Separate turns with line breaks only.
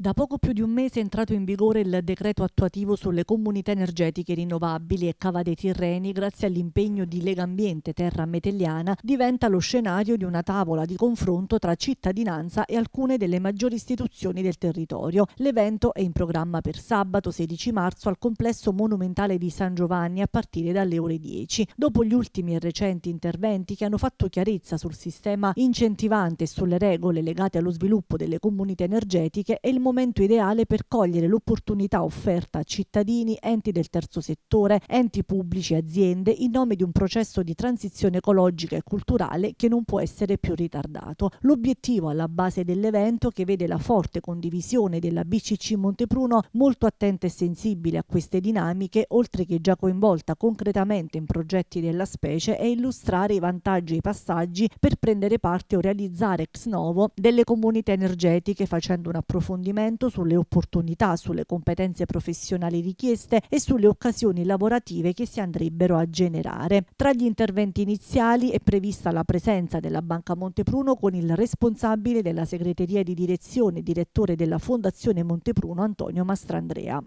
Da poco più di un mese è entrato in vigore il decreto attuativo sulle comunità energetiche rinnovabili e Cava dei Tirreni, grazie all'impegno di Lega Ambiente Terra Metelliana, diventa lo scenario di una tavola di confronto tra cittadinanza e alcune delle maggiori istituzioni del territorio. L'evento è in programma per sabato 16 marzo al complesso monumentale di San Giovanni a partire dalle ore 10. Dopo gli ultimi e recenti interventi che hanno fatto chiarezza sul sistema incentivante e sulle regole legate allo sviluppo delle comunità energetiche, è il momento ideale per cogliere l'opportunità offerta a cittadini, enti del terzo settore, enti pubblici aziende in nome di un processo di transizione ecologica e culturale che non può essere più ritardato. L'obiettivo alla base dell'evento, che vede la forte condivisione della BCC Montepruno, molto attenta e sensibile a queste dinamiche, oltre che già coinvolta concretamente in progetti della specie, è illustrare i vantaggi e i passaggi per prendere parte o realizzare ex novo delle comunità energetiche facendo un approfondimento approfondimento sulle opportunità, sulle competenze professionali richieste e sulle occasioni lavorative che si andrebbero a generare. Tra gli interventi iniziali è prevista la presenza della Banca Montepruno con il responsabile della segreteria di direzione e direttore della Fondazione Montepruno Antonio Mastrandrea.